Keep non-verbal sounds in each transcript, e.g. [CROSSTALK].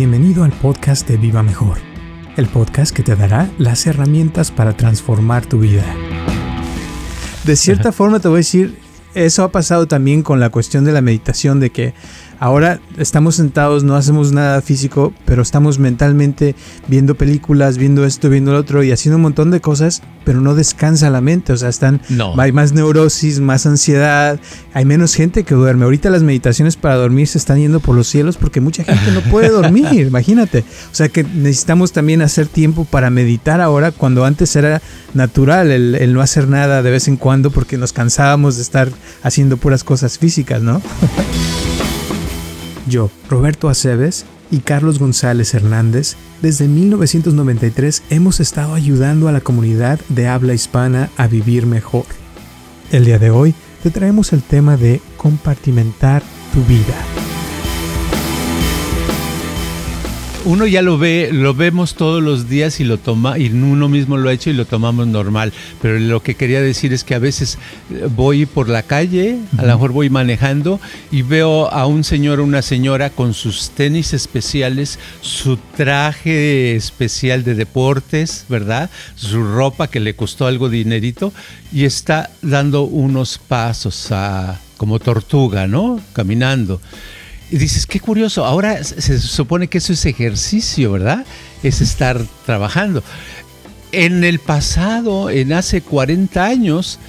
Bienvenido al podcast de Viva Mejor, el podcast que te dará las herramientas para transformar tu vida. De cierta forma te voy a decir, eso ha pasado también con la cuestión de la meditación, de que Ahora estamos sentados, no hacemos nada físico, pero estamos mentalmente viendo películas, viendo esto, viendo lo otro y haciendo un montón de cosas, pero no descansa la mente. O sea, están, no. hay más neurosis, más ansiedad, hay menos gente que duerme. Ahorita las meditaciones para dormir se están yendo por los cielos porque mucha gente no puede [LAUGHS] dormir, imagínate. O sea que necesitamos también hacer tiempo para meditar ahora cuando antes era natural el, el no hacer nada de vez en cuando porque nos cansábamos de estar haciendo puras cosas físicas, ¿no? [LAUGHS] yo, Roberto Aceves, y Carlos González Hernández, desde 1993 hemos estado ayudando a la comunidad de habla hispana a vivir mejor. El día de hoy te traemos el tema de compartimentar tu vida uno ya lo ve, lo vemos todos los días y lo toma, y uno mismo lo ha hecho y lo tomamos normal. Pero lo que quería decir es que a veces eh, voy por la calle, a lo mejor voy manejando y veo a un señor o una señora con sus tenis especiales, su traje especial de deportes, ¿verdad? Su ropa que le costó algo dinerito y está dando unos pasos a, como tortuga, ¿no? Caminando. Y dices, qué curioso, ahora se supone que eso es ejercicio, ¿verdad? Es estar trabajando. En el pasado, en hace 40 años,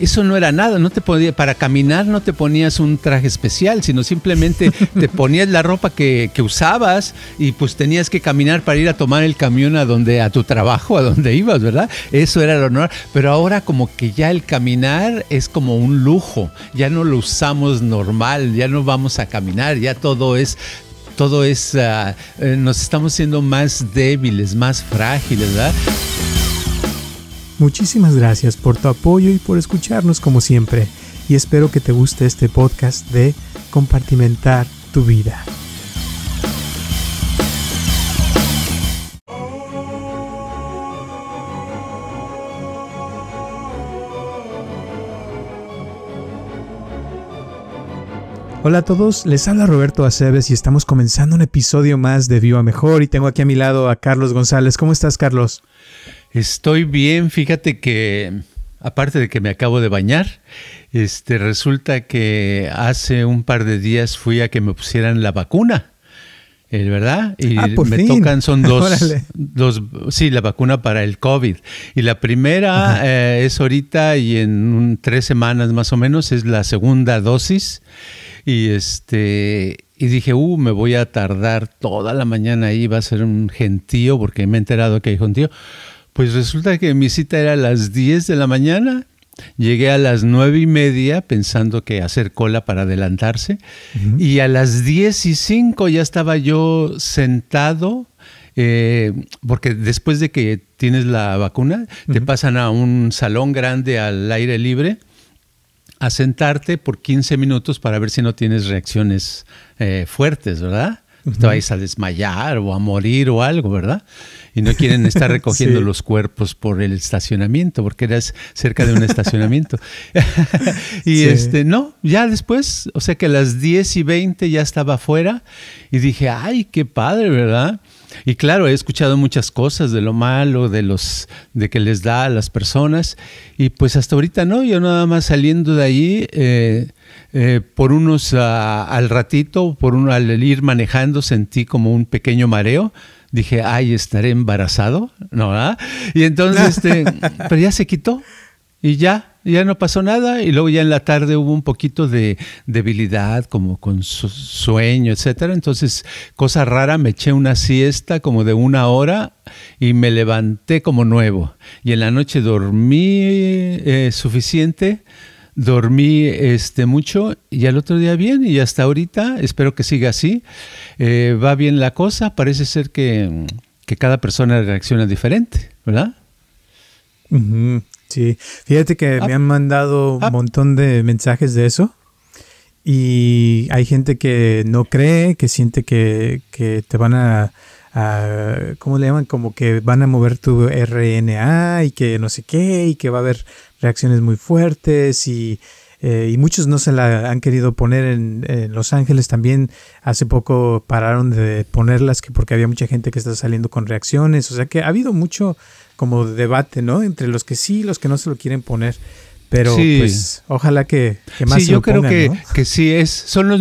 eso no era nada, no te podía, para caminar no te ponías un traje especial, sino simplemente [LAUGHS] te ponías la ropa que, usabas y pues tenías que caminar para ir a tomar el camión a donde, a tu trabajo, a donde ibas, ¿verdad? Eso era lo normal. Pero ahora como que ya el caminar es como un lujo, ya no lo usamos normal, ya no vamos a caminar, ya todo es todo es, ah, eh, nos estamos siendo más débiles, más frágiles, ¿verdad? Muchísimas gracias por tu apoyo y por escucharnos como siempre, y espero que te guste este podcast de Compartimentar tu vida. Hola a todos, les habla Roberto Aceves y estamos comenzando un episodio más de Viva Mejor y tengo aquí a mi lado a Carlos González. ¿Cómo estás, Carlos? Estoy bien, fíjate que aparte de que me acabo de bañar, este resulta que hace un par de días fui a que me pusieran la vacuna. Eh, ¿Verdad? Y ah, me tocan, son [LAUGHS] dos, dos, sí, la vacuna para el COVID. Y la primera eh, es ahorita y en tres semanas más o menos es la segunda dosis. Y este, y dije, uh, me voy a tardar toda la mañana ahí, va a ser un gentío, porque me he enterado que hay gentío. Pues resulta que mi cita era a las 10 de la mañana. Llegué a las nueve y media pensando que hacer cola para adelantarse. Y a las diez y cinco ya estaba yo sentado eh, porque después de que tienes la vacuna, te pasan a un salón grande al aire libre a sentarte por 15 minutos para ver si no tienes reacciones eh, fuertes, ¿verdad? Estabais a desmayar o a morir o algo, ¿verdad? Y no quieren estar [LAUGHS] recogiendo los cuerpos por el estacionamiento, porque eras cerca de un estacionamiento. [LAUGHS] y este, no, ya después, o sea que a las 10 y 20 ya estaba afuera y dije, ay, qué padre, ¿verdad? Y claro, he escuchado muchas cosas de lo malo, de los de que les da a las personas. Y pues hasta ahorita no, yo nada más saliendo de ahí, eh, eh, por unos ah, al ratito, por al ir manejando, sentí como un pequeño mareo. Dije, ay, estaré embarazado, ¿no? Ah? Y entonces, este, [LAUGHS] pero ya se quitó y ya ya no pasó nada y luego ya en la tarde hubo un poquito de debilidad, como con sueño, etcétera. Entonces, cosa rara, me eché una siesta como de una hora y me levanté como nuevo. Y en la noche dormí eh, suficiente, dormí este mucho y al otro día bien y hasta ahorita espero que siga así. Eh, va bien la cosa, parece ser que, cada persona reacciona diferente, ¿verdad? Sí, fíjate que me han mandado un ah. montón de mensajes de eso. Y hay gente que no cree, que siente que, que te van a, ¿cómo le llaman? Como que van a mover tu RNA y que no sé qué, y que va a haber reacciones muy fuertes y, eh, y muchos no se la han querido poner en, Los Ángeles también. Hace poco pararon de ponerlas que porque había mucha gente que está saliendo con reacciones. O sea que ha habido mucho como debate, ¿no? Entre los que sí y los que no se lo quieren poner. Pero pues ojalá que, que más sí, se yo creo que, que sí es. Son los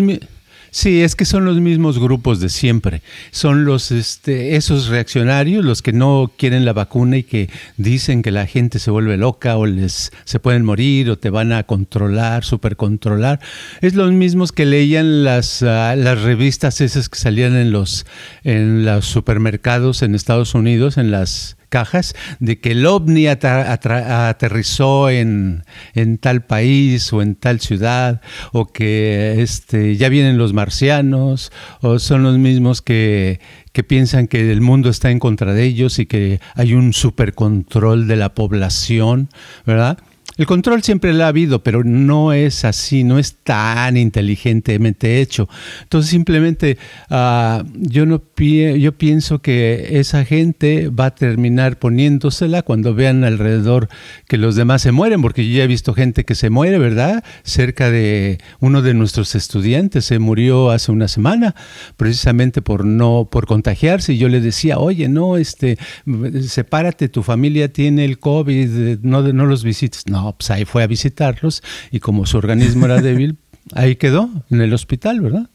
Sí, es que son los mismos grupos de siempre. Son los este, esos reaccionarios, los que no quieren la vacuna y que dicen que la gente se vuelve loca o les se pueden morir o te van a controlar, supercontrolar. Es los mismos que leían las, ah, las revistas esas que salían en los en los supermercados en Estados Unidos, en las de que el ovni aterrizó en, tal país o en tal ciudad, o que este, ya vienen los marcianos, o son los mismos que, que piensan que el mundo está en contra de ellos y que hay un supercontrol de la población, ¿verdad? El control siempre la ha habido, pero no es así, no es tan inteligentemente hecho. Entonces simplemente ah, yo, no yo pienso que esa gente va a terminar poniéndosela cuando vean alrededor que los demás se mueren, porque yo ya he visto gente que se muere, ¿verdad? Cerca de uno de nuestros estudiantes se murió hace una semana precisamente por no por contagiarse y yo le decía, "Oye, no, este sepárate, tu familia tiene el COVID, no no los visites." No, ahí fue a visitarlos y como su organismo era [LAUGHS] débil, ahí quedó, en el hospital, ¿verdad?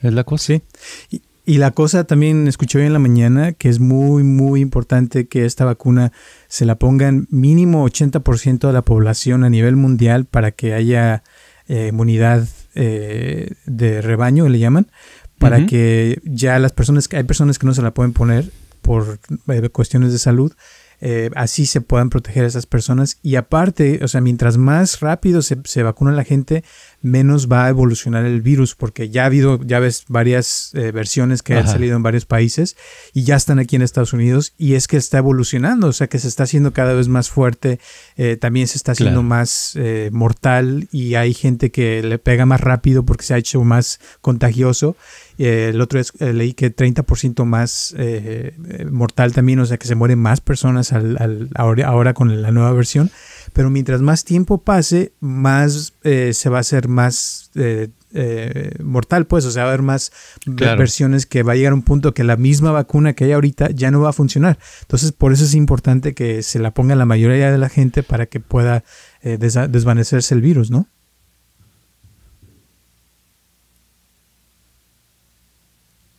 Es la cosa. Sí. Y, la cosa también escuché hoy en la mañana que es muy, muy importante que esta vacuna se la pongan mínimo 80% de la población a nivel mundial para que haya eh, inmunidad eh, de rebaño, le llaman, para que ya las personas, hay personas que no se la pueden poner por eh, cuestiones de salud, eh, así se puedan proteger a esas personas. Y aparte, o sea, mientras más rápido se, vacuna la gente, menos va a evolucionar el virus, porque ya ha habido, ya ves, varias eh, versiones que han salido en varios países y ya están aquí en Estados Unidos y es que está evolucionando, o sea, que se está haciendo cada vez más fuerte, eh, también se está haciendo más mortal y hay gente que le pega más rápido porque se ha hecho más contagioso eh, el otro es, eh, leí que 30% más eh, mortal también, o sea que se mueren más personas al, ahora, con la nueva versión. Pero mientras más tiempo pase, más se va a hacer más mortal, pues, o sea, va a haber más versiones que va a llegar a un punto que la misma vacuna que hay ahorita ya no va a funcionar. Entonces, por eso es importante que se la ponga la mayoría de la gente para que pueda desvanecerse el virus, ¿no?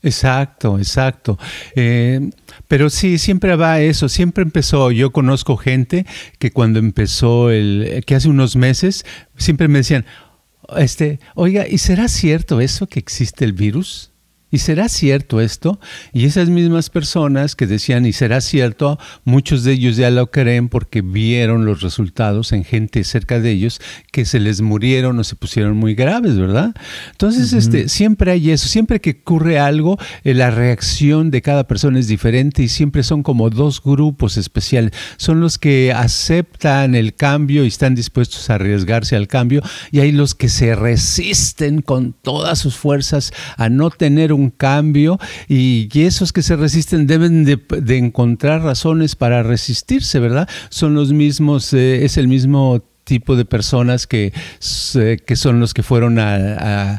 Exacto, exacto. Eh, pero sí, siempre va eso, siempre empezó, yo conozco gente que cuando empezó el, que hace unos meses, siempre me decían, este, oiga, ¿y será cierto eso que existe el virus? ¿Y será cierto esto? Y esas mismas personas que decían, ¿y será cierto? Muchos de ellos ya lo creen porque vieron los resultados en gente cerca de ellos que se les murieron o se pusieron muy graves, ¿verdad? Entonces, este, siempre hay eso. Siempre que ocurre algo, eh, la reacción de cada persona es diferente y siempre son como dos grupos especiales. Son los que aceptan el cambio y están dispuestos a arriesgarse al cambio y hay los que se resisten con todas sus fuerzas a no tener un cambio y, esos que se resisten deben de, encontrar razones para resistirse, ¿verdad? Son los mismos, eh, es el mismo tipo de personas que, que son los que fueron a,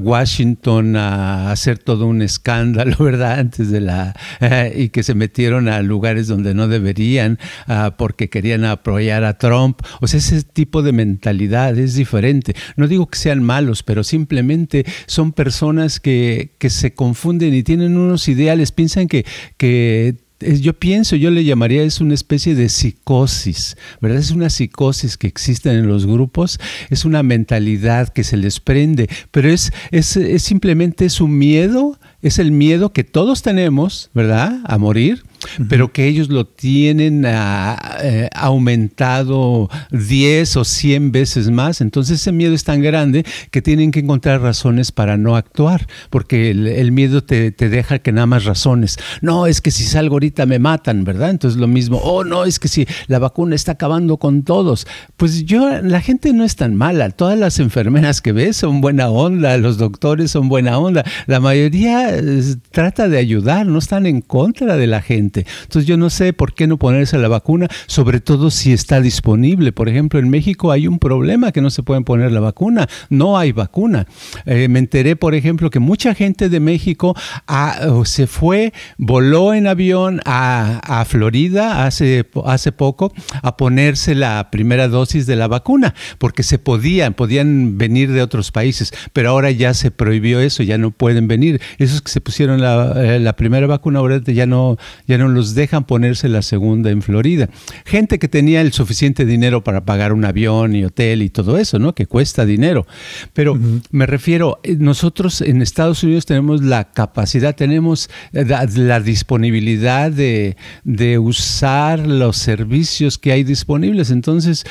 Washington a hacer todo un escándalo, [LAUGHS] ¿verdad? Antes de la. Eh, y que se metieron a lugares donde no deberían ah, porque querían apoyar a Trump. O sea, ese tipo de mentalidad es diferente. No digo que sean malos, pero simplemente son personas que, que se confunden y tienen unos ideales, piensan que, que yo pienso, yo le llamaría, es una especie de psicosis, ¿verdad? Es una psicosis que existe en los grupos, es una mentalidad que se les prende, pero es, es, es simplemente su miedo, es el miedo que todos tenemos, ¿verdad? A morir, pero que ellos lo tienen ah, eh, aumentado 10 o 100 veces más. Entonces ese miedo es tan grande que tienen que encontrar razones para no actuar, porque el, miedo te, deja que nada más razones. No, es que si salgo ahorita me matan, ¿verdad? Entonces lo mismo, oh, no, es que si la vacuna está acabando con todos. Pues yo, la gente no es tan mala, todas las enfermeras que ves son buena onda, los doctores son buena onda, la mayoría eh, trata de ayudar, no están en contra de la gente. Entonces yo no sé por qué no ponerse la vacuna, sobre todo si está disponible. Por ejemplo, en México hay un problema que no se pueden poner la vacuna, no hay vacuna. Eh, me enteré, por ejemplo, que mucha gente de México ah, se fue, voló en avión a, Florida hace, hace poco a ponerse la primera dosis de la vacuna, porque se podían, podían venir de otros países, pero ahora ya se prohibió eso, ya no pueden venir. Esos que se pusieron la, eh, primera vacuna ahora ya no, ya no no los dejan ponerse la segunda en Florida. Gente que tenía el suficiente dinero para pagar un avión y hotel y todo eso, ¿no? Que cuesta dinero. Pero me refiero, eh, nosotros en Estados Unidos tenemos la capacidad, tenemos eh, la, disponibilidad de, de, usar los servicios que hay disponibles. Entonces,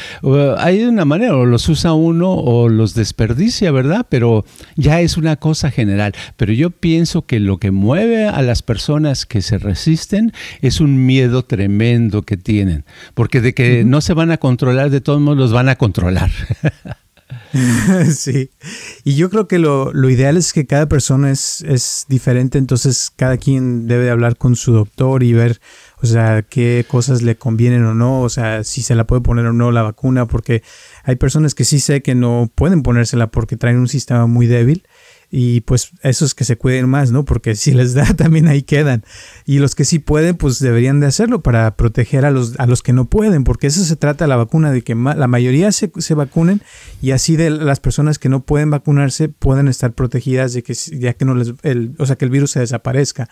hay una manera, o los usa uno o los desperdicia, ¿verdad? Pero ya es una cosa general. Pero yo pienso que lo que mueve a las personas que se resisten es un miedo tremendo que tienen, porque de que no se van a controlar, de todos modos los van a controlar. [LAUGHS] sí, y yo creo que lo, ideal es que cada persona es, es, diferente, entonces cada quien debe hablar con su doctor y ver, o sea, qué cosas le convienen o no, o sea, si se la puede poner o no la vacuna, porque hay personas que sí sé que no pueden ponérsela porque traen un sistema muy débil y pues esos que se cuiden más, ¿no? Porque si les da [LAUGHS] también ahí quedan. Y los que sí pueden, pues deberían de hacerlo para proteger a los, a los que no pueden, porque eso se trata la vacuna, de que la mayoría se, vacunen y así de las personas que no pueden vacunarse pueden estar protegidas de que ya que no les, el, o sea, que el virus se desaparezca.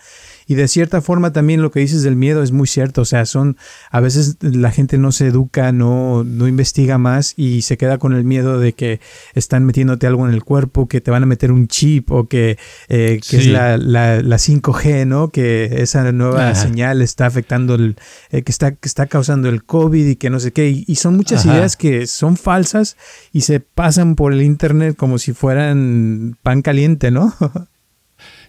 Y de cierta forma también lo que dices del miedo es muy cierto, o sea, son a veces la gente no se educa, no no investiga más y se queda con el miedo de que están metiéndote algo en el cuerpo, que te van a meter un chip o que, eh, es la, la, la, 5G, ¿no? Que esa nueva señal está afectando el eh, que está que está causando el COVID y que no sé qué y, son muchas ideas que son falsas y se pasan por el internet como si fueran pan caliente, ¿no? [LAUGHS]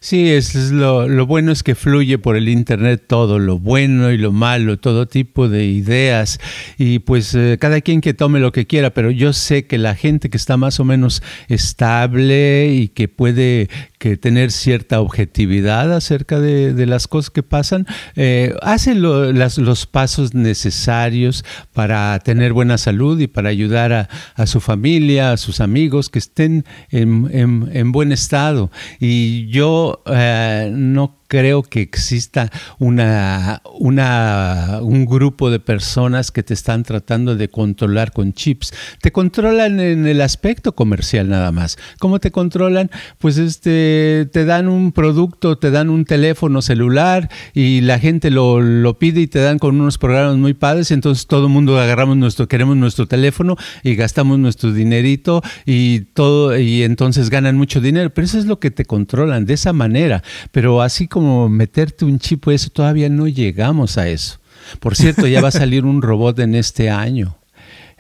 Sí, es lo, bueno es que fluye por el Internet todo, lo bueno y lo malo, todo tipo de ideas. Y pues eh, cada quien que tome lo que quiera, pero yo sé que la gente que está más o menos estable y que puede que tener cierta objetividad acerca de, las cosas que pasan, eh, hace los pasos necesarios para tener buena salud y para ayudar a, su familia, a sus amigos, que estén en buen estado. Y yo eh, nok creo que exista una, una, un grupo de personas que te están tratando de controlar con chips. Te controlan en el aspecto comercial nada más. ¿Cómo te controlan? Pues este, te dan un producto, te dan un teléfono celular y la gente lo, lo pide y te dan con unos programas muy padres. Entonces todo el mundo agarramos nuestro, queremos nuestro teléfono y gastamos nuestro dinerito y todo, y entonces ganan mucho dinero. Pero eso es lo que te controlan de esa manera. Pero así como como meterte un chip, eso todavía no llegamos a eso. Por cierto, ya va a salir un robot en este año.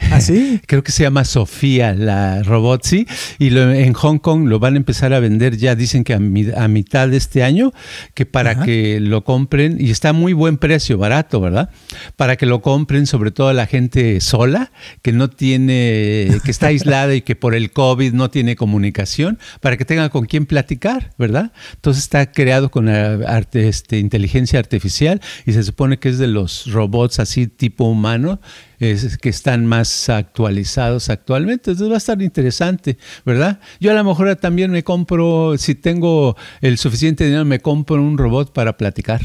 ¿Ah, [LAUGHS] Creo que se llama Sofía, la robot sí y en Hong Kong lo van a empezar a vender ya, dicen que a, mitad de este año, que para que lo compren, y está a muy buen precio, barato, ¿verdad? Para que lo compren sobre todo a la gente sola, que no tiene, que está aislada y que por el COVID no tiene comunicación, para que tengan con quién platicar, ¿verdad? Entonces está creado con este, inteligencia artificial y se supone que es de los robots así tipo humano es, que están más actualizados actualmente. Entonces va a estar interesante, ¿verdad? Yo a lo mejor también me compro, si tengo el suficiente dinero, me compro un robot para platicar.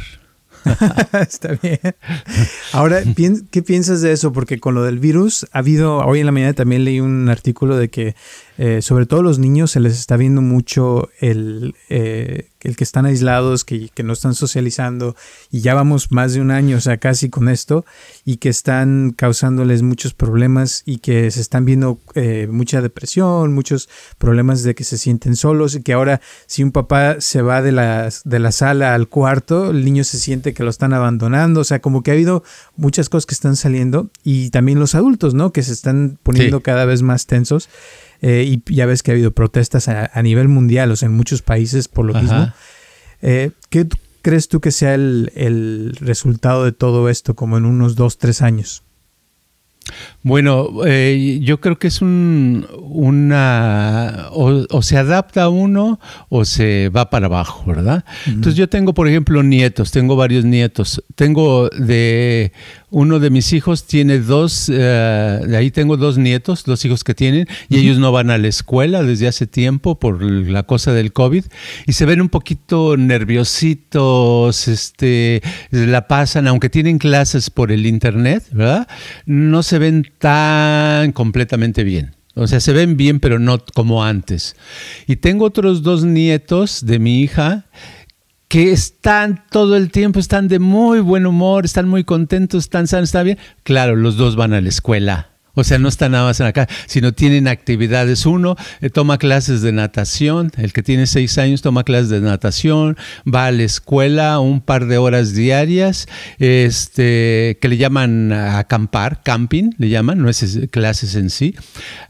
[LAUGHS] Está bien. Ahora, ¿qué piensas de eso? Porque con lo del virus ha habido, hoy en la mañana también leí un artículo de que eh, sobre todo los niños se les está viendo mucho el, eh, el que están aislados, que, que, no están socializando, y ya vamos más de un año, o sea, casi con esto, y que están causándoles muchos problemas y que se están viendo eh, mucha depresión, muchos problemas de que se sienten solos y que ahora si un papá se va de la, de la sala al cuarto, el niño se siente que lo están abandonando, o sea, como que ha habido muchas cosas que están saliendo y también los adultos, ¿no? Que se están poniendo cada vez más tensos. Eh, y ya ves que ha habido protestas a, nivel mundial, o sea, en muchos países por lo mismo. Eh, ¿Qué crees tú que sea el, el resultado de todo esto como en unos dos, tres años? Bueno, eh, yo creo que es un, una, o, se adapta uno o se va para abajo, ¿verdad? Entonces yo tengo, por ejemplo, nietos, tengo varios nietos. Tengo de, uno de mis hijos tiene dos, eh, de ahí tengo dos nietos, dos hijos que tienen, y ellos no van a la escuela desde hace tiempo por la cosa del COVID, y se ven un poquito nerviositos, este, la pasan, aunque tienen clases por el internet, ¿verdad? No se se ven tan completamente bien. O sea, se ven bien, pero no como antes. Y tengo otros dos nietos de mi hija que están todo el tiempo, están de muy buen humor, están muy contentos, están sanos, están bien. Claro, los dos van a la escuela. O sea, no está nada más en la casa, sino tienen actividades. Uno eh, toma clases de natación, el que tiene seis años toma clases de natación, va a la escuela un par de horas diarias, este, que le llaman acampar, camping, le llaman, no es clases en sí.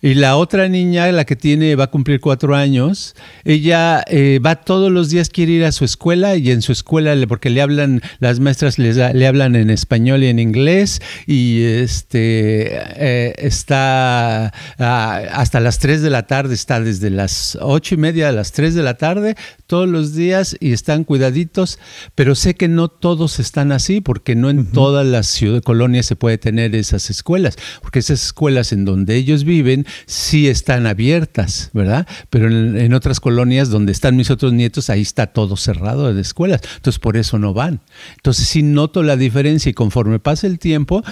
Y la otra niña, la que tiene, va a cumplir cuatro años, ella eh, va todos los días, quiere ir a su escuela y en su escuela, porque le hablan, las maestras le hablan en español y en inglés y este... Eh, está ah, hasta las 3 de la tarde, está desde las ocho y media a las 3 de la tarde todos los días y están cuidaditos, pero sé que no todos están así porque no en todas las ciudades, colonias se puede tener esas escuelas, porque esas escuelas en donde ellos viven sí están abiertas, ¿verdad? Pero en, en otras colonias donde están mis otros nietos, ahí está todo cerrado de escuelas, entonces por eso no van. Entonces sí noto la diferencia y conforme pasa el tiempo,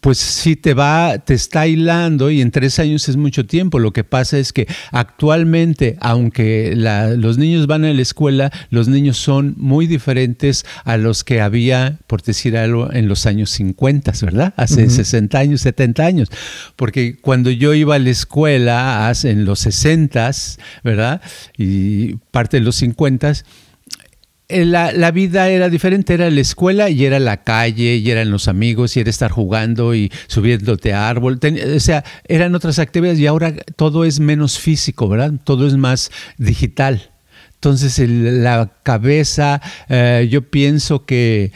pues sí te va, te está hilando y en tres años es mucho tiempo. Lo que pasa es que actualmente, aunque los niños van a la escuela, los niños son muy diferentes a los que había, por decir algo, en los años 50, ¿verdad? Hace 60 años, 70 años. Porque cuando yo iba a la escuela en los 60, ¿verdad? Y parte de los 50, eh, la, vida era diferente, era la escuela y era la calle y eran los amigos y era estar jugando y subiéndote a árbol. o sea, eran otras actividades y ahora todo es menos físico, ¿verdad? Todo es más digital. Entonces la cabeza, eh, yo pienso que,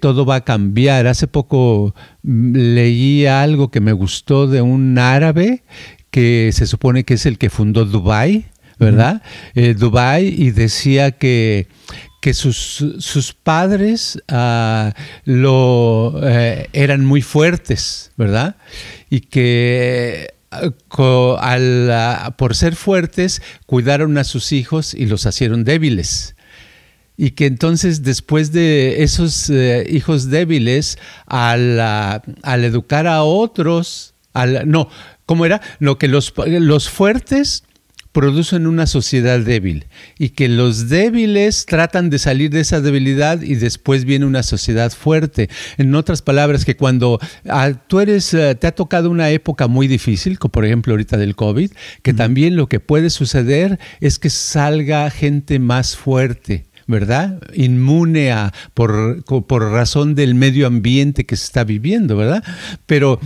todo va a cambiar. Hace poco mm, leí algo que me gustó de un árabe que se supone que es el que fundó Dubái. ¿verdad? Eh, Dubai y decía que que sus, sus padres ah, lo, eh, eran muy fuertes, ¿verdad? Y que ah, ah, por ser fuertes cuidaron a sus hijos y los hicieron débiles. Y que entonces después de esos eh, hijos débiles, al, educar a otros, al, no, ¿cómo era? Lo que los, los fuertes producen una sociedad débil y que los débiles tratan de salir de esa debilidad y después viene una sociedad fuerte. En otras palabras, que cuando ah, tú eres, eh, te ha tocado una época muy difícil, como por ejemplo ahorita del COVID, que también lo que puede suceder es que salga gente más fuerte. ¿verdad? Inmune a, por, por, razón del medio ambiente que se está viviendo, ¿verdad? Pero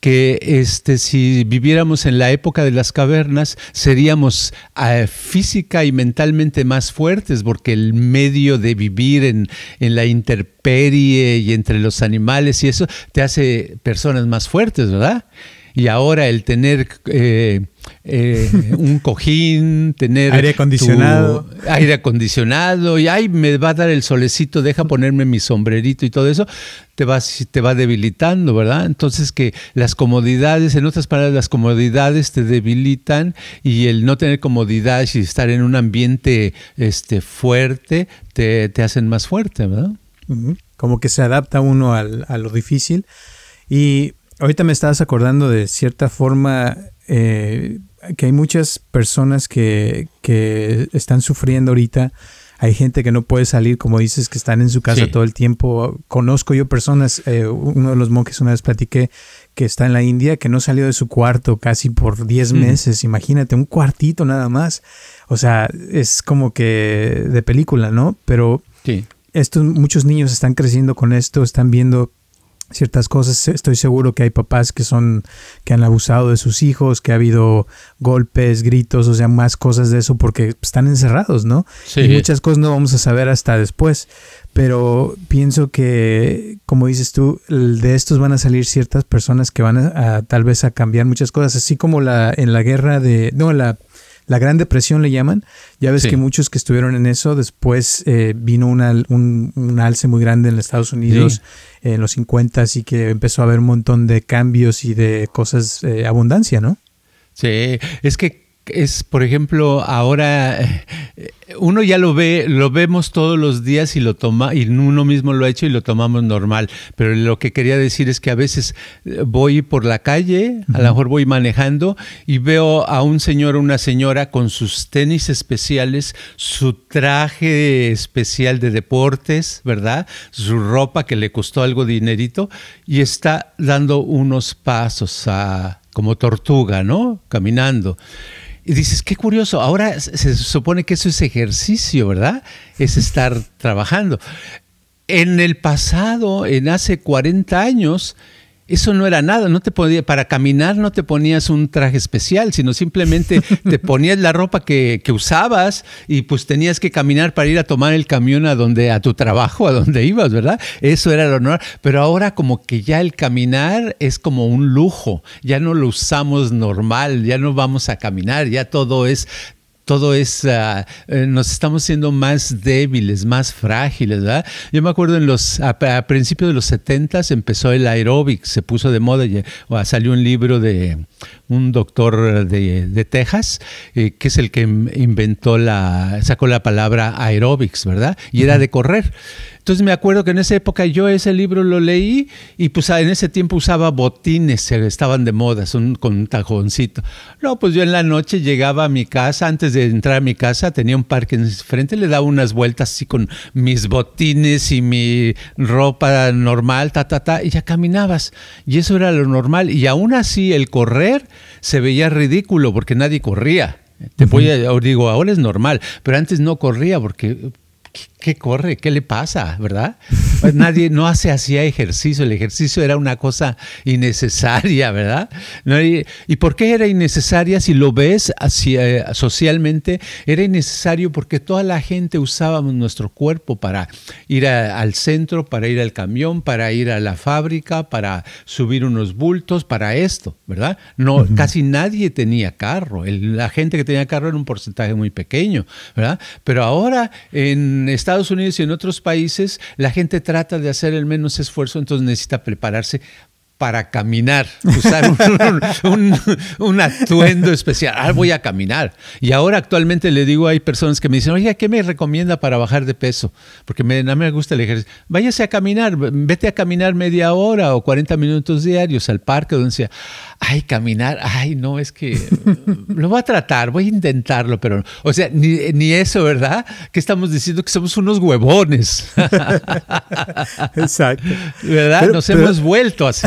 que este, si viviéramos en la época de las cavernas, seríamos ah, física y mentalmente más fuertes, porque el medio de vivir en, en la interperie y entre los animales y eso te hace personas más fuertes, ¿verdad? y ahora el tener eh, eh, un cojín, tener aire acondicionado, aire acondicionado y ahí me va a dar el solecito, deja ponerme mi sombrerito y todo eso, te va te va debilitando, ¿verdad? Entonces que las comodidades, en otras palabras, las comodidades te debilitan y el no tener comodidades y estar en un ambiente este fuerte te, te hacen más fuerte, ¿verdad? Como que se adapta uno al, a lo difícil. Y Ahorita me estabas acordando de cierta forma eh, que hay muchas personas que, están sufriendo ahorita. Hay gente que no puede salir, como dices, que están en su casa todo el tiempo. Conozco yo personas, eh, uno de los monjes una vez platiqué, que está en la India, que no salió de su cuarto casi por 10 mm. meses. Imagínate, un cuartito nada más. O sea, es como que de película, ¿no? Pero estos, muchos niños están creciendo con esto, están viendo ciertas cosas. Estoy seguro que hay papás que son que han abusado de sus hijos, que ha habido golpes, gritos, o sea, más cosas de eso porque están encerrados, ¿no? Sí. Y muchas cosas no vamos a saber hasta después. Pero pienso que, como dices tú, de estos van a salir ciertas personas que van a, a tal vez a cambiar muchas cosas, así como la en la guerra de no la la Gran Depresión le llaman. Ya ves que muchos que estuvieron en eso, después eh, vino un, alce muy grande en Estados Unidos en los 50, y que empezó a haber un montón de cambios y de cosas, eh, abundancia, ¿no? Sí, es que es, por ejemplo, ahora eh, uno ya lo ve, lo vemos todos los días y lo toma, y uno mismo lo ha hecho y lo tomamos normal. Pero lo que quería decir es que a veces eh, voy por la calle, a lo mejor voy manejando y veo a un señor o una señora con sus tenis especiales, su traje especial de deportes, ¿verdad? Su ropa que le costó algo dinerito y está dando unos pasos a como tortuga, ¿no? Caminando. Y dices, qué curioso, ahora se supone que eso es ejercicio, ¿verdad? Es estar trabajando. En el pasado, en hace 40 años, eso no era nada, no te podía, para caminar no te ponías un traje especial, sino simplemente te [LAUGHS] ponías la ropa que, que, usabas y pues tenías que caminar para ir a tomar el camión a donde, a tu trabajo, a donde ibas, ¿verdad? Eso era lo normal. Pero ahora como que ya el caminar es como un lujo, ya no lo usamos normal, ya no vamos a caminar, ya todo es todo es, ah, eh, nos estamos siendo más débiles, más frágiles, ¿verdad? Yo me acuerdo en los, a, principios de los 70 empezó el aeróbic, se puso de moda, y, ah, salió un libro de un doctor de, Texas, eh, que es el que inventó la, sacó la palabra aeróbics, ¿verdad? Y era de correr. Entonces me acuerdo que en esa época yo ese libro lo leí y pues ah, en ese tiempo usaba botines, estaban de moda, son con un tajoncito. No, pues yo en la noche llegaba a mi casa, antes de entrar a mi casa tenía un parque en frente, le daba unas vueltas así con mis botines y mi ropa normal, ta, ta, ta, y ya caminabas. Y eso era lo normal. Y aún así el correr se veía ridículo porque nadie corría. Te voy a, digo, ahora es normal, pero antes no corría porque ¿qué corre? ¿Qué le pasa? ¿Verdad? Pues nadie no hace hacía ejercicio, el ejercicio era una cosa innecesaria, ¿verdad? ¿Y, por qué era innecesaria? Si lo ves eh, socialmente, era innecesario porque toda la gente usábamos nuestro cuerpo para ir al centro, para ir al camión, para ir a la fábrica, para subir unos bultos, para esto, ¿verdad? No, Casi nadie tenía carro, la gente que tenía carro era un porcentaje muy pequeño, ¿verdad? Pero ahora en este Estados Unidos y en otros países la gente trata de hacer el menos esfuerzo, entonces necesita prepararse para caminar, usar un, atuendo especial. Ah, voy a caminar. Y ahora actualmente le digo, hay personas que me dicen, oye, ¿qué me recomienda para bajar de peso? Porque me, no me gusta el ejercicio. Váyase a caminar, vete a caminar media hora o 40 minutos diarios al parque, donde sea, ay, caminar, ay, no, es que lo voy a tratar, voy a intentarlo, pero, o sea, ni, eso, ¿verdad? Que estamos diciendo que somos unos huevones. [LAUGHS] Exacto. ¿Verdad? Nos hemos vuelto así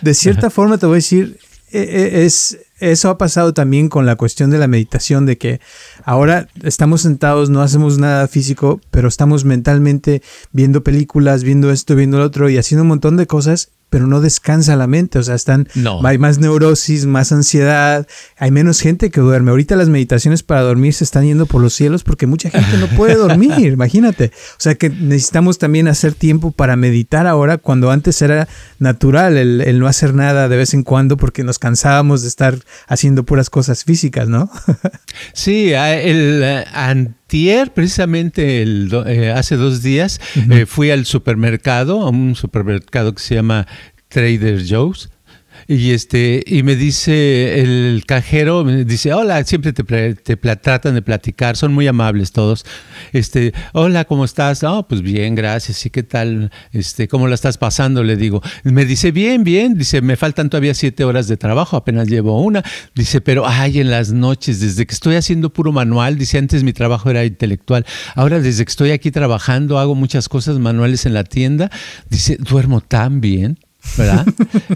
de cierta forma te voy a decir, e, e, es, eso ha pasado también con la cuestión de la meditación, de que ahora estamos sentados, no hacemos nada físico, pero estamos mentalmente viendo películas, viendo esto, viendo lo otro y haciendo un montón de cosas pero no descansa la mente, o sea, están, no. hay más neurosis, más ansiedad, hay menos gente que duerme. Ahorita las meditaciones para dormir se están yendo por los cielos porque mucha gente no puede [LAUGHS] dormir, imagínate. O sea que necesitamos también hacer tiempo para meditar ahora cuando antes era natural el, no hacer nada de vez en cuando porque nos cansábamos de estar haciendo puras cosas físicas, ¿no? [LAUGHS] sí, el eh, Tier, precisamente el, eh, hace dos días, eh, fui al supermercado, a un supermercado que se llama Trader Joe's, y, este, y me dice el cajero, me dice, hola, siempre te, tratan de platicar, son muy amables todos. Este, hola, ¿cómo estás? pues bien, gracias. ¿Y qué tal? Este, ¿Cómo la estás pasando? Le digo. Me dice, bien, bien. Dice, me faltan todavía siete horas de trabajo, apenas llevo una. Dice, pero, ay, en las noches, desde que estoy haciendo puro manual, dice, antes mi trabajo era intelectual. Ahora, desde que estoy aquí trabajando, hago muchas cosas manuales en la tienda. Dice, duermo tan bien. ¿verdad?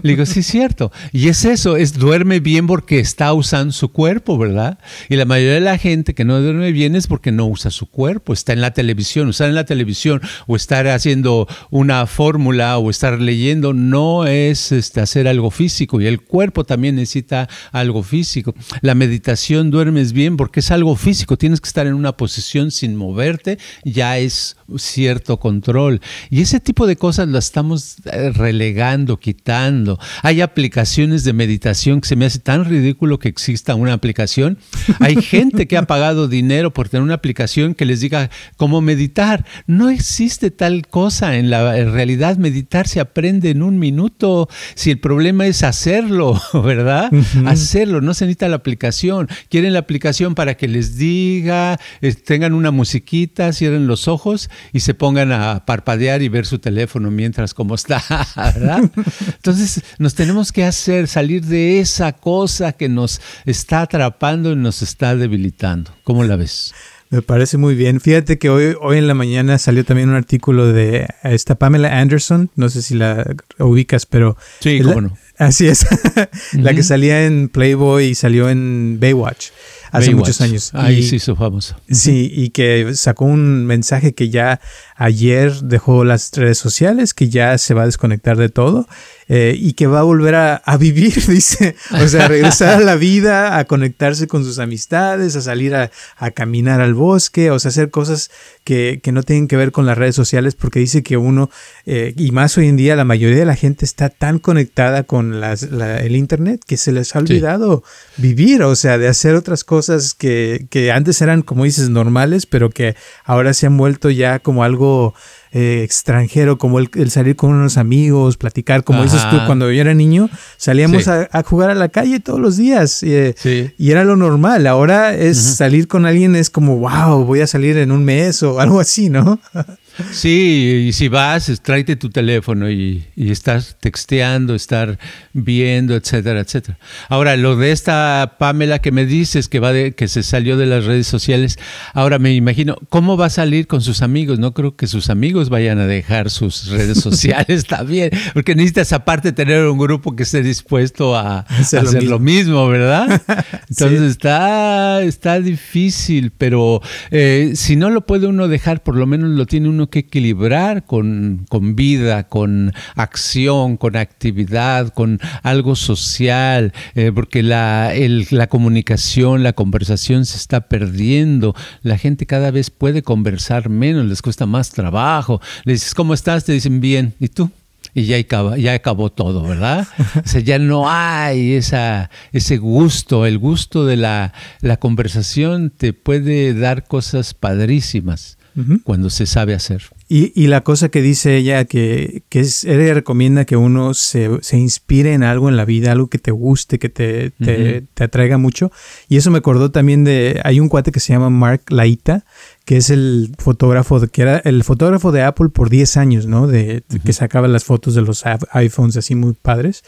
Le digo, sí, es cierto. Y es eso, es duerme bien porque está usando su cuerpo, ¿verdad? Y la mayoría de la gente que no duerme bien es porque no usa su cuerpo, está en la televisión, usar en la televisión o estar haciendo una fórmula o estar leyendo no es este, hacer algo físico y el cuerpo también necesita algo físico. La meditación duermes bien porque es algo físico, tienes que estar en una posición sin moverte, ya es cierto control. Y ese tipo de cosas las estamos eh, relegando quitando, Hay aplicaciones de meditación que se me hace tan ridículo que exista una aplicación. Hay [LAUGHS] gente que ha pagado dinero por tener una aplicación que les diga cómo meditar. No existe tal cosa en la realidad. Meditar se aprende en un minuto. Si el problema es hacerlo, [LAUGHS] ¿verdad? Hacerlo, no se necesita la aplicación. Quieren la aplicación para que les diga, tengan una musiquita, cierren los ojos y se pongan a parpadear y ver su teléfono mientras como está, [LAUGHS] ¿verdad? [LAUGHS] Entonces nos tenemos que hacer salir de esa cosa que nos está atrapando y nos está debilitando. ¿Cómo la ves? Me parece muy bien. Fíjate que hoy, hoy en la mañana salió también un artículo de esta Pamela Anderson, no sé si la ubicas, pero... Sí, cómo Así es, [LAUGHS] la que salía en Playboy y salió en Baywatch hace muchos años. Ahí sí famoso. Sí, y que sacó un mensaje que ya ayer dejó las redes sociales, que ya se va a desconectar de todo eh, y que va a volver a, vivir, [LAUGHS] dice, o sea, regresar a la vida, a conectarse con sus amistades, a salir a, caminar al bosque, o sea, hacer cosas que, no tienen que ver con las redes sociales, porque dice que uno, eh, y más hoy en día, la mayoría de la gente está tan conectada con el Internet que se les ha olvidado vivir, o sea, de hacer otras cosas que, que antes eran, como dices, normales, pero que ahora se han vuelto ya como algo eh, extranjero, como el, salir con unos amigos, platicar, como eso dices tú, cuando yo era niño, salíamos a, jugar a la calle todos los días y eh, era lo normal. Ahora es salir con alguien, es como, wow, voy a salir en un mes o algo así, ¿no? [LAUGHS] Sí, y si vas, tráete tu teléfono y, estás texteando, estar viendo, etcétera, etcétera. Ahora, lo de esta Pamela que me dices que va de, que se salió de las redes sociales, ahora me imagino, ¿cómo va a salir con sus amigos? No creo que sus amigos vayan a dejar sus redes [LAUGHS] sociales también, porque necesitas aparte tener un grupo que esté dispuesto a, hacer, lo, mismo. ¿verdad? [LAUGHS] Entonces está, está difícil, pero eh, si no lo puede uno dejar, por lo menos lo tiene uno que equilibrar con, vida, con acción, con actividad, con algo social, eh, porque la, comunicación, la conversación se está perdiendo. La gente cada vez puede conversar menos, les cuesta más trabajo. Le dices, ¿cómo estás? Te dicen, bien. ¿Y tú? y ya acabó, acabó todo, ¿verdad? O sea, ya no hay ese gusto, el gusto de la, la conversación te puede dar cosas padrísimas cuando se sabe hacer. Y, la cosa que dice ella, que, es, ella recomienda que uno se, se, inspire en algo en la vida, algo que te guste, que te, te, te, atraiga mucho. Y eso me acordó también de, hay un cuate que se llama Mark Laita, que es el fotógrafo, que era el fotógrafo de Apple por 10 años, ¿no? De, Que sacaba las fotos de los iPhones así muy padres.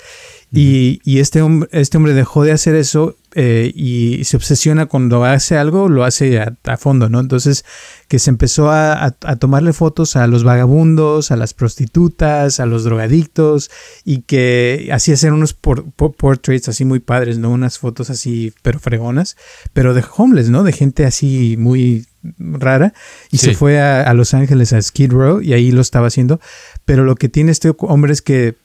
Y, este, hombre, este hombre dejó de hacer eso eh, y se obsesiona cuando hace algo, lo hace a, fondo, ¿no? Entonces, que se empezó a, tomarle fotos a los vagabundos, a las prostitutas, a los drogadictos, y que así hacer unos portraits así muy padres, ¿no? Unas fotos así, pero fregonas, pero de homeless, ¿no? De gente así muy rara y se fue a, a Los Ángeles a Skid Row y ahí lo estaba haciendo pero lo que tiene este hombre es que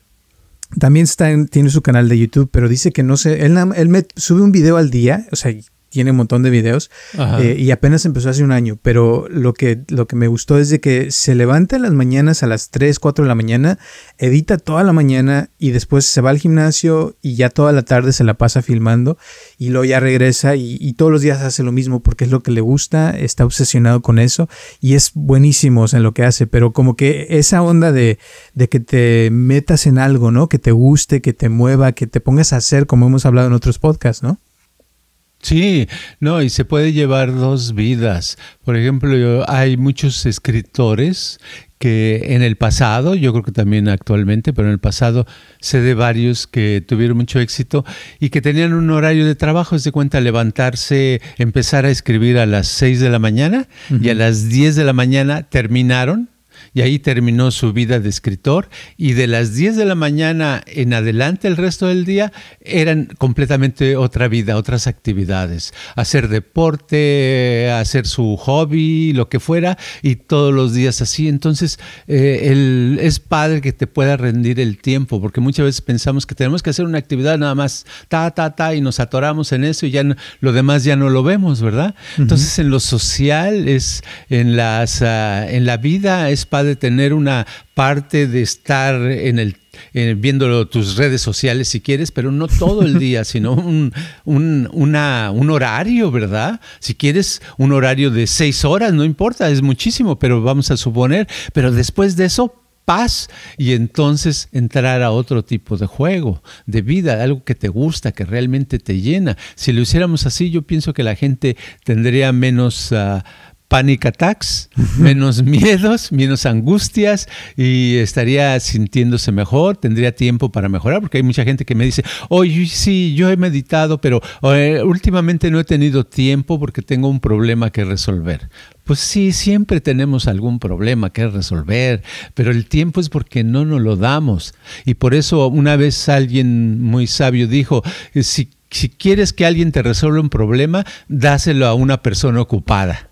también está tiene su canal de YouTube, pero dice que no sé, él, él me sube un video al día, o sea, tiene un montón de videos eh, y apenas empezó hace un año, pero lo que, lo que me gustó es de que se levanta en las mañanas a las 3, 4 de la mañana, edita toda la mañana y después se va al gimnasio y ya toda la tarde se la pasa filmando y luego ya regresa y, todos los días hace lo mismo porque es lo que le gusta, está obsesionado con eso y es buenísimo en lo que hace, pero como que esa onda de, de que te metas en algo, ¿no? Que te guste, que te mueva, que te pongas a hacer como hemos hablado en otros podcasts, ¿no? Sí, no, y se puede llevar dos vidas. Por ejemplo, hay muchos escritores que en el pasado, yo creo que también actualmente, pero en el pasado sé de varios que tuvieron mucho éxito y que tenían un horario de trabajo, es de cuenta levantarse, empezar a escribir a las 6 de la mañana y a las 10 de la mañana terminaron y ahí terminó su vida de escritor y de las 10 de la mañana en adelante el resto del día eran completamente otra vida, otras actividades, hacer deporte, hacer su hobby, lo que fuera y todos los días así. Entonces eh, es padre que te pueda rendir el tiempo porque muchas veces pensamos que tenemos que hacer una actividad nada más, ta, ta, ta, y nos atoramos en eso y ya lo demás ya no lo vemos, ¿verdad? Entonces en lo social es, en, las, ah, en la vida es padre de tener una parte de estar en el viéndolo eh, viendo tus redes sociales si quieres, pero no todo el día, [LAUGHS] sino un, un, una, un, horario, ¿verdad? Si quieres un horario de seis horas, no importa, es muchísimo, pero vamos a suponer, pero después de eso paz y entonces entrar a otro tipo de juego, de vida, algo que te gusta, que realmente te llena. Si lo hiciéramos así, yo pienso que la gente tendría menos... Ah, panic attacks, menos [LAUGHS] miedos, menos angustias y estaría sintiéndose mejor, tendría tiempo para mejorar, porque hay mucha gente que me dice, oye, sí, yo he meditado, pero eh, últimamente no he tenido tiempo porque tengo un problema que resolver. Pues sí, siempre tenemos algún problema que resolver, pero el tiempo es porque no nos lo damos. Y por eso una vez alguien muy sabio dijo, si si quieres que alguien te resuelva un problema, dáselo a una persona ocupada.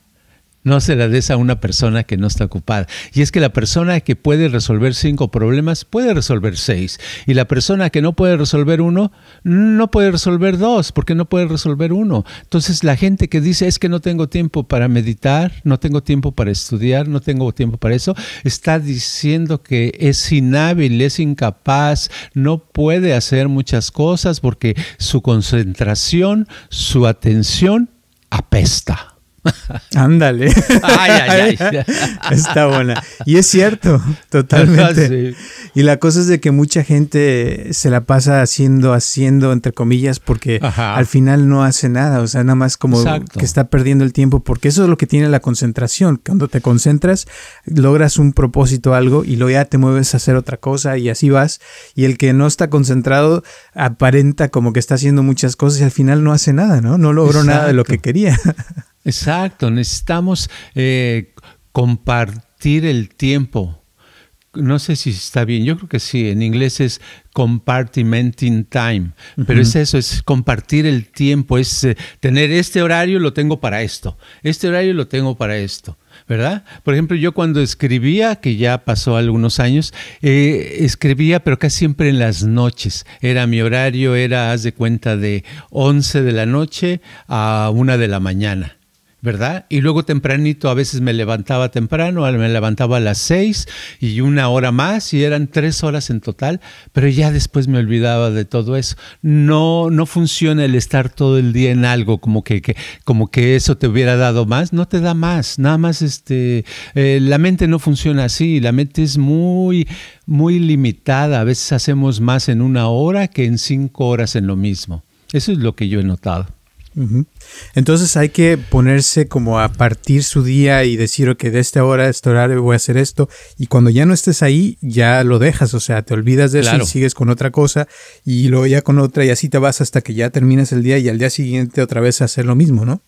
No se la des a una persona que no está ocupada. Y es que la persona que puede resolver cinco problemas puede resolver seis. Y la persona que no puede resolver uno, no puede resolver dos, porque no puede resolver uno. Entonces la gente que dice es que no tengo tiempo para meditar, no tengo tiempo para estudiar, no tengo tiempo para eso, está diciendo que es inhábil, es incapaz, no puede hacer muchas cosas porque su concentración, su atención apesta. [LAUGHS] Ándale. [LAUGHS] Está buena. Y es cierto, [LAUGHS] totalmente. Y la cosa es de que mucha gente se la pasa haciendo, haciendo, entre comillas, porque al final no hace nada. O sea, nada más como que está perdiendo el tiempo, porque eso es lo que tiene la concentración. Cuando te concentras, logras un propósito, algo, y luego ya te mueves a hacer otra cosa y así vas. Y el que no está concentrado aparenta como que está haciendo muchas cosas y al final no hace nada, ¿no? No logró nada de lo que quería. Exacto, necesitamos eh, compartir el tiempo. No sé si está bien, yo creo que sí, en inglés es compartimenting time, pero es eso, es compartir el tiempo, es eh, tener este horario lo tengo para esto, este horario lo tengo para esto. ¿verdad? Por ejemplo, yo cuando escribía, que ya pasó algunos años, eh, escribía, pero casi siempre en las noches. Era mi horario, era, haz de cuenta, de 11 de la noche a 1 de la mañana. ¿verdad? Y luego tempranito a veces me levantaba temprano, me levantaba a las seis y una hora más y eran tres horas en total, pero ya después me olvidaba de todo eso. No, no funciona el estar todo el día en algo como que, como que eso te hubiera dado más, no te da más, nada más este, eh, la mente no funciona así, la mente es muy, muy limitada, a veces hacemos más en una hora que en cinco horas en lo mismo. Eso es lo que yo he notado. Entonces hay que ponerse como a partir su día y decir, que de esta hora a este horario voy a hacer esto. Y cuando ya no estés ahí, ya lo dejas, o sea, te olvidas de eso y sigues con otra cosa y luego ya con otra y así te vas hasta que ya terminas el día y al día siguiente otra vez hacer lo mismo, ¿no?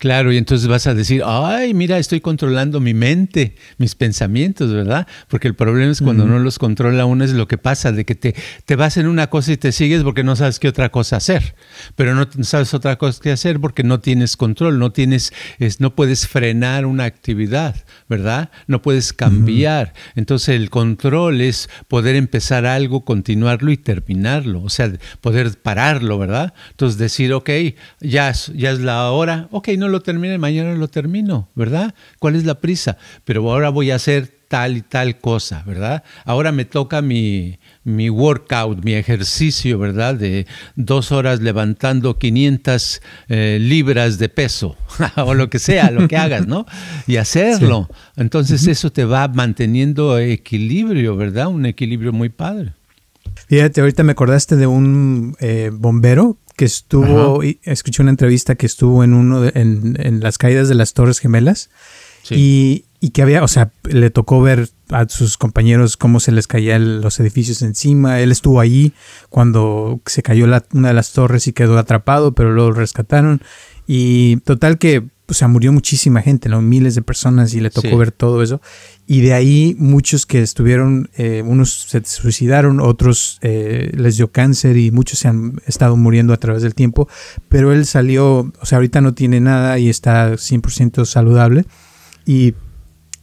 Claro, y entonces vas a decir, ay, mira, estoy controlando mi mente, mis pensamientos, ¿verdad? Porque el problema es cuando no los controla uno es lo que pasa, de que te, te vas en una cosa y te sigues porque no sabes qué otra cosa hacer, pero no sabes otra cosa que hacer porque no tienes control, no tienes, no puedes frenar una actividad, ¿verdad? No puedes cambiar. Entonces el control es poder empezar algo, continuarlo y terminarlo, o sea, poder pararlo, ¿verdad? Entonces decir, ok, ya, ya es la hora, ok, no lo termine, mañana lo termino, ¿verdad? ¿Cuál es la prisa? Pero ahora voy a hacer tal y tal cosa, ¿verdad? Ahora me toca mi, mi workout, mi ejercicio, ¿verdad? De dos horas levantando 500 eh, libras de peso [LAUGHS] o lo que sea, lo que hagas, ¿no? Y hacerlo. Entonces eso te va manteniendo equilibrio, ¿verdad? Un equilibrio muy padre. Fíjate, ahorita me acordaste de un eh, bombero que estuvo, escuché una entrevista que estuvo en uno en, las caídas de las Torres Gemelas y, que había, o sea, le tocó ver a sus compañeros cómo se les caían los edificios encima. Él estuvo allí cuando se cayó una de las torres y quedó atrapado, pero lo rescataron. Y total que, o sea, murió muchísima gente, ¿no? Miles de personas y le tocó ver todo eso. Y de ahí muchos que estuvieron, eh, unos se suicidaron, otros eh, les dio cáncer y muchos se han estado muriendo a través del tiempo. Pero él salió, o sea, ahorita no tiene nada y está 100% saludable. Y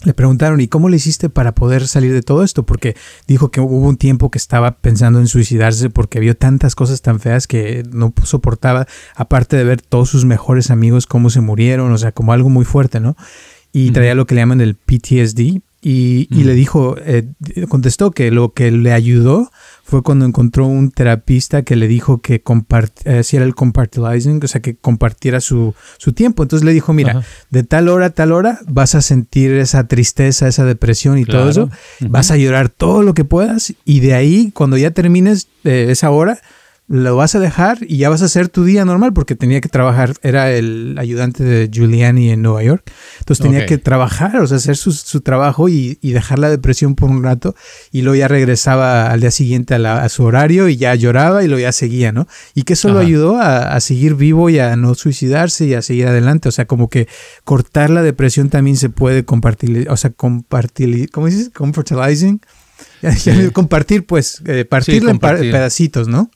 le preguntaron, ¿y cómo le hiciste para poder salir de todo esto? Porque dijo que hubo un tiempo que estaba pensando en suicidarse porque vio tantas cosas tan feas que no soportaba, aparte de ver todos sus mejores amigos cómo se murieron, o sea, como algo muy fuerte, ¿no? Y traía lo que le llaman el PTSD, y, le dijo, eh, contestó que lo que le ayudó fue cuando encontró un terapista que le dijo que eh, si el compartilizing, o sea, que compartiera su, tiempo. Entonces le dijo, mira, de tal hora a tal hora vas a sentir esa tristeza, esa depresión y todo eso, vas a llorar todo lo que puedas y de ahí, cuando ya termines eh, esa hora, lo vas a dejar y ya vas a hacer tu día normal porque tenía que trabajar, era el ayudante de Giuliani en Nueva York, entonces tenía que trabajar, o sea, hacer su, trabajo y, dejar la depresión por un rato y luego ya regresaba al día siguiente a, su horario y ya lloraba y lo ya seguía, ¿no? Y que eso lo ayudó a, seguir vivo y a no suicidarse y a seguir adelante, o sea, como que cortar la depresión también se puede compartir, o sea, compartir, ¿cómo dices? Comfortalizing. [LAUGHS] Compartir, pues, eh, partirlo en pedacitos, ¿no?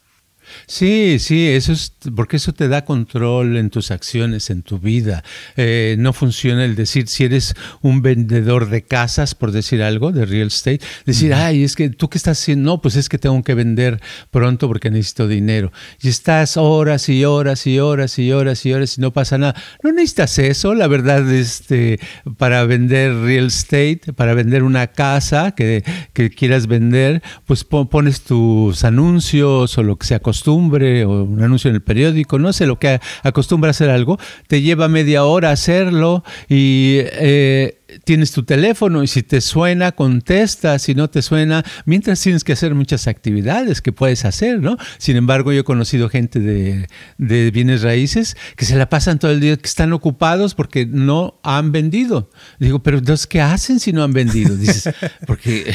Sí, sí, eso es porque eso te da control en tus acciones, en tu vida. Eh, no funciona el decir si eres un vendedor de casas, por decir algo, de real estate, decir, ay, es que tú qué estás haciendo, no, pues es que tengo que vender pronto porque necesito dinero. Y estás horas y horas y horas y horas y horas y no pasa nada. No necesitas eso, la verdad, este, para vender real estate, para vender una casa que, que quieras vender, pues pones tus anuncios o lo que sea o un anuncio en el periódico, no sé lo que acostumbra hacer algo, te lleva media hora hacerlo y... Eh, tienes tu teléfono y si te suena, contesta, si no te suena, mientras tienes que hacer muchas actividades que puedes hacer, ¿no? Sin embargo, yo he conocido gente de, bienes raíces que se la pasan todo el día, que están ocupados porque no han vendido. Digo, pero entonces, ¿qué hacen si no han vendido? Dices, [LAUGHS] porque,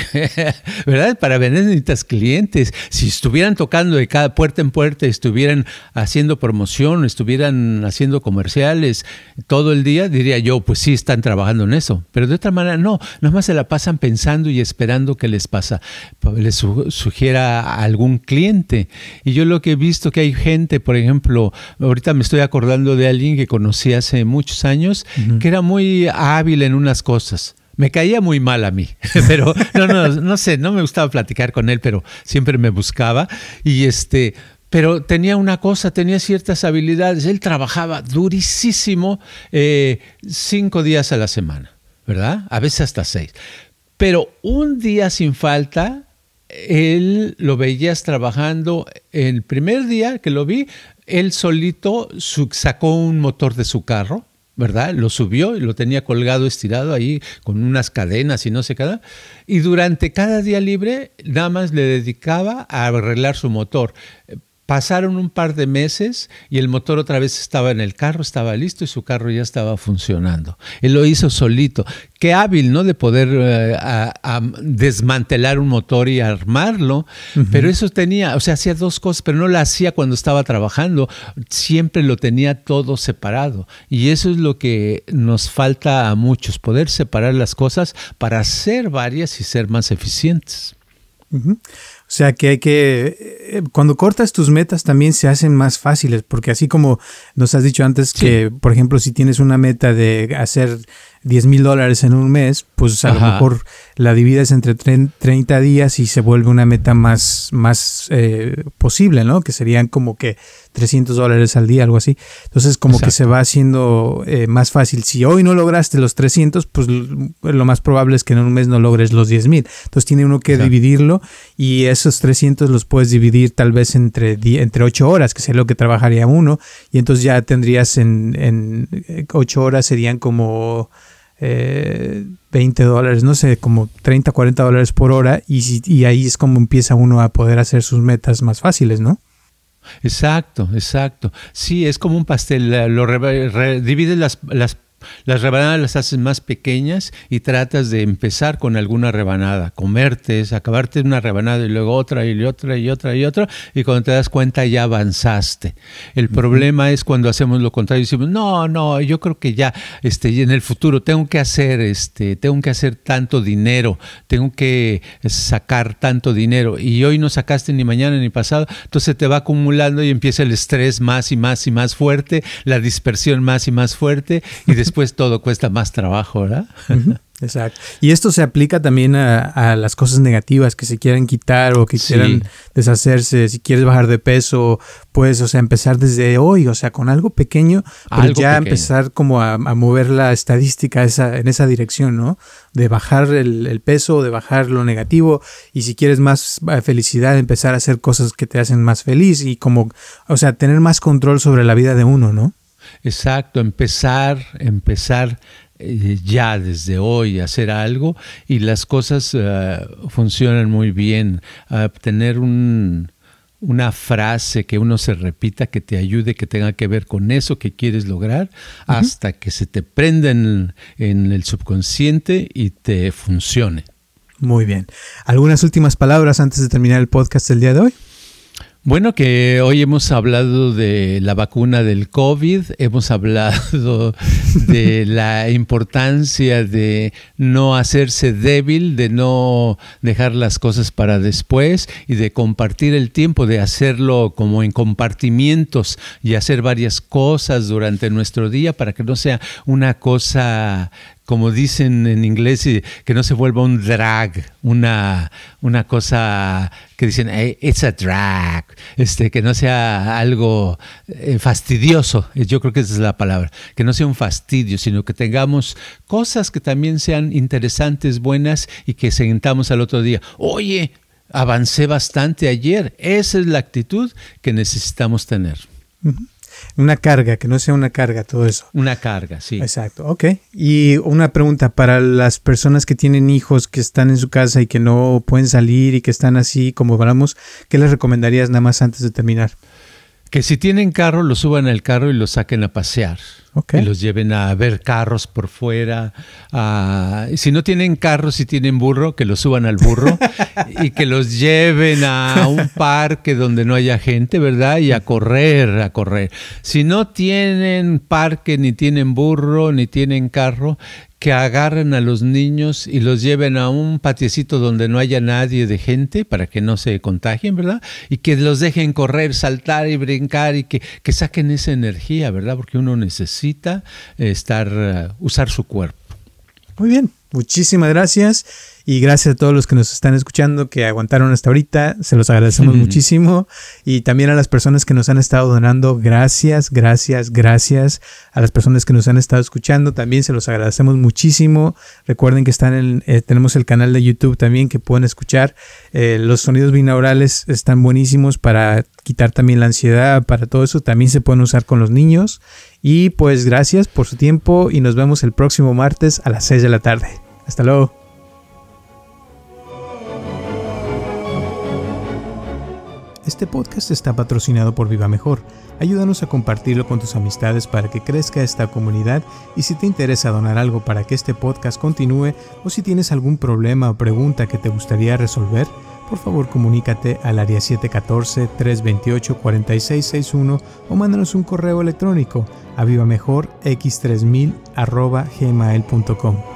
[LAUGHS] ¿verdad? Para vender necesitas clientes. Si estuvieran tocando de cada puerta en puerta, estuvieran haciendo promoción, estuvieran haciendo comerciales todo el día, diría yo, pues sí, están trabajando en eso pero de otra manera no, nada más se la pasan pensando y esperando que les pasa, les sugiera a algún cliente. Y yo lo que he visto que hay gente, por ejemplo, ahorita me estoy acordando de alguien que conocí hace muchos años, que era muy hábil en unas cosas me caía muy mal a mí, [LAUGHS] pero no, no, no sé, no me gustaba platicar con él, pero siempre me buscaba y este, pero tenía una cosa, tenía ciertas habilidades, él trabajaba durísimo eh, cinco días a la semana ¿verdad? A veces hasta seis. Pero un día sin falta, él lo veías trabajando. El primer día que lo vi, él solito sacó un motor de su carro, ¿verdad? Lo subió y lo tenía colgado, estirado ahí con unas cadenas y no sé qué. Y durante cada día libre, nada más le dedicaba a arreglar su motor. Pasaron un par de meses y el motor otra vez estaba en el carro, estaba listo y su carro ya estaba funcionando. Él lo hizo solito. Qué hábil, ¿no? De poder eh, desmantelar un motor y armarlo. Pero eso tenía, o sea, hacía dos cosas, pero no la hacía cuando estaba trabajando. Siempre lo tenía todo separado. Y eso es lo que nos falta a muchos, poder separar las cosas para ser varias y ser más eficientes. O sea que hay que, eh, cuando cortas tus metas también se hacen más fáciles, porque así como nos has dicho antes que, por ejemplo, si tienes una meta de hacer 10 mil dólares en un mes, pues a lo mejor la divides entre 30 días y se vuelve una meta más, más eh, posible, ¿no? Que serían como que 300 dólares al día, algo así. Entonces como que se va haciendo eh, más fácil. Si hoy no lograste los 300, pues lo más probable es que en un mes no logres los 10 mil. Entonces tiene uno que dividirlo y esos 300 los puedes dividir tal vez entre, entre 8 horas, que sería lo que trabajaría uno, y entonces ya tendrías en, en 8 eh, horas serían como... 20 eh, dólares, no sé, como 30, 40 dólares por hora y, ahí es como empieza uno a poder hacer sus metas más fáciles, ¿no? Exacto, exacto. Sí, es como un pastel. Lo divide las, las, las rebanadas las haces más pequeñas y tratas de empezar con alguna rebanada, comerte, acabarte una rebanada y luego otra y otra y otra y otra, y cuando te das cuenta ya avanzaste. El problema es cuando hacemos lo contrario y decimos, no, no, yo creo que ya este, en el futuro tengo que hacer, este, tengo que hacer tanto dinero, tengo que sacar tanto dinero, y hoy no sacaste ni mañana ni pasado, entonces te va acumulando y empieza el estrés más y más y más fuerte, la dispersión más y más fuerte, y [LAUGHS] después todo cuesta más trabajo, ¿verdad? Exacto. Y esto se aplica también a, las cosas negativas que se quieran quitar o que quieran deshacerse. Si quieres bajar de peso, pues, o sea, empezar desde hoy, o sea, con algo pequeño, pero ya empezar como a, mover la estadística en esa dirección, ¿no? De bajar el, el, peso, de bajar lo negativo. Y si quieres más eh, felicidad, empezar a hacer cosas que te hacen más feliz y como, o sea, tener más control sobre la vida de uno, ¿no? Exacto, empezar, empezar eh, ya desde hoy a hacer algo y las cosas eh, funcionan muy bien. Ah, tener una frase que uno se repita, que te ayude, que tenga que ver con eso que quieres lograr, hasta que se te prenda en, en el subconsciente y te funcione. Muy bien. ¿Algunas últimas palabras antes de terminar el podcast el día de hoy? Bueno, que hoy hemos hablado de la vacuna del COVID, hemos hablado [LAUGHS] de la importancia de no hacerse débil, de no dejar las cosas para después y de compartir el tiempo, de hacerlo como en compartimientos y hacer varias cosas durante nuestro día para que no sea una cosa como dicen en inglés, que no se vuelva un drag, una, una cosa que dicen, it's a drag, este, que no sea algo eh, fastidioso, yo creo que esa es la palabra, que no sea un fastidio, sino que tengamos cosas que también sean interesantes, buenas y que sentamos al otro día, oye, avancé bastante ayer, esa es la actitud que necesitamos tener una carga, que no sea una carga todo eso. Una carga, sí. Exacto, ok. Y una pregunta para las personas que tienen hijos, que están en su casa y que no pueden salir y que están así como hablamos, ¿qué les recomendarías nada más antes de terminar? Que si tienen carro, lo suban al carro y lo saquen a pasear. Y los lleven a ver carros por fuera. si no tienen carro, si tienen burro, que lo suban al burro [LAUGHS] y que los lleven a un parque donde no haya gente, ¿verdad? Y a correr, a correr. Si no tienen parque, ni tienen burro, ni tienen carro, que agarren a los niños y los lleven a un patiecito donde no haya nadie de gente para que no se contagien, ¿verdad? Y que los dejen correr, saltar y brincar y que, que saquen esa energía, ¿verdad? Porque uno necesita eh, estar, eh, usar su cuerpo. Muy bien, muchísimas gracias. Y gracias a todos los que nos están escuchando, que aguantaron hasta ahorita, se los agradecemos muchísimo. Y también a las personas que nos han estado donando, gracias, gracias, gracias. A las personas que nos han estado escuchando, también se los agradecemos muchísimo. Recuerden que están en, eh, tenemos el canal de YouTube también que pueden escuchar. Eh, los sonidos binaurales están buenísimos para quitar también la ansiedad, para todo eso también se pueden usar con los niños. Y pues gracias por su tiempo y nos vemos el próximo martes a las 6 de la tarde. Hasta luego. Este podcast está patrocinado por Viva Mejor. Ayúdanos a compartirlo con tus amistades para que crezca esta comunidad y si te interesa donar algo para que este podcast continúe o si tienes algún problema o pregunta que te gustaría resolver, por favor comunícate al área 714-328-4661 o mándanos un correo electrónico a vivamejorx3000 gmail.com.